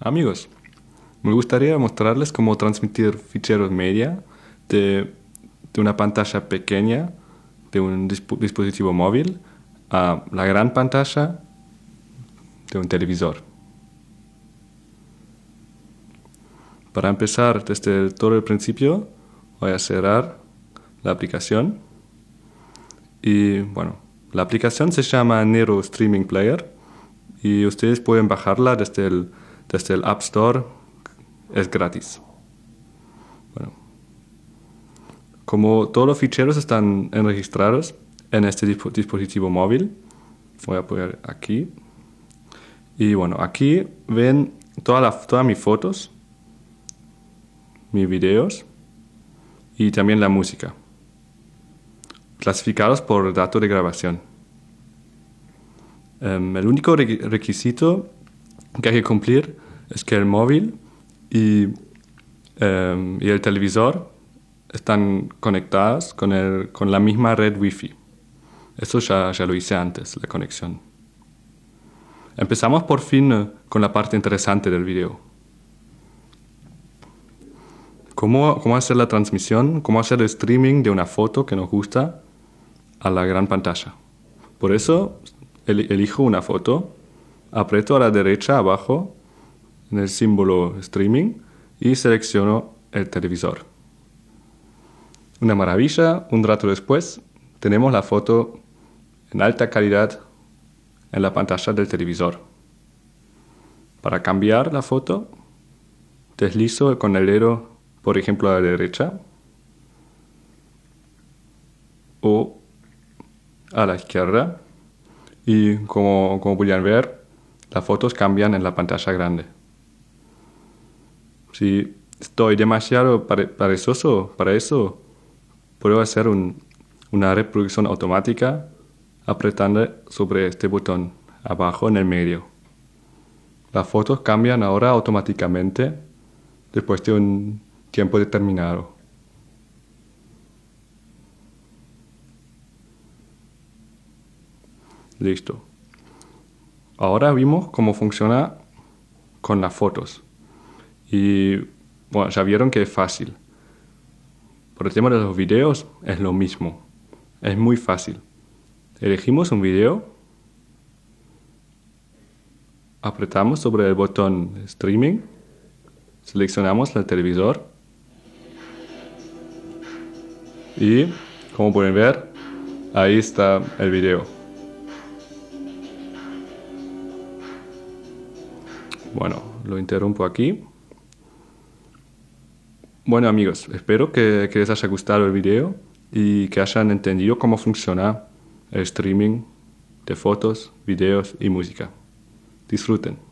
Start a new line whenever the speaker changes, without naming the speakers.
Amigos, me gustaría mostrarles cómo transmitir ficheros media de, una pantalla pequeña de un dispositivo móvil a la gran pantalla de un televisor. Para empezar desde todo el principio, voy a cerrar la aplicación. Y bueno, la aplicación se llama Nero Streaming Player y ustedes pueden bajarla desde el desde el App Store es gratis. Como todos los ficheros están enregistrados en este dispositivo móvil, voy a poner aquí. Y bueno, aquí ven todas mis fotos, mis videos y también la música, clasificados por dato de grabación. Em, el único requisito que hay que cumplir es que el móvil y, em, y el televisor están conectadas con, el, con la misma red wifi. Eso ya, ya lo hice antes, la conexión. Empezamos por fin eh, con la parte interesante del video. Cómo, cómo hacer la transmisión, cómo hacer el streaming de una foto que nos gusta a la gran pantalla. Por eso elijo una foto aprieto a la derecha abajo en el símbolo streaming y selecciono el televisor. Una maravilla, un rato después tenemos la foto en alta calidad en la pantalla del televisor. Para cambiar la foto, deslizo con el dedo, por ejemplo, a la derecha o a la izquierda. Y como, como ver, las fotos cambian en la pantalla grande. Si estoy demasiado perezoso para eso, puedo hacer una reproducción automática apretando sobre este botón abajo en el medio. Las fotos cambian ahora automáticamente después de un tiempo determinado. Listo ahora vimos cómo funciona con las fotos. Y bueno, ya vieron que es fácil. Por el tema de los videos es lo mismo. Es muy fácil. Elegimos un video, apretamos sobre el botón streaming, seleccionamos el televisor y como pueden ver ahí está el video. Bueno, lo interrumpo aquí. Bueno amigos, espero que, les haya gustado el video y que hayan entendido cómo funciona el streaming de fotos, videos y música. Disfruten.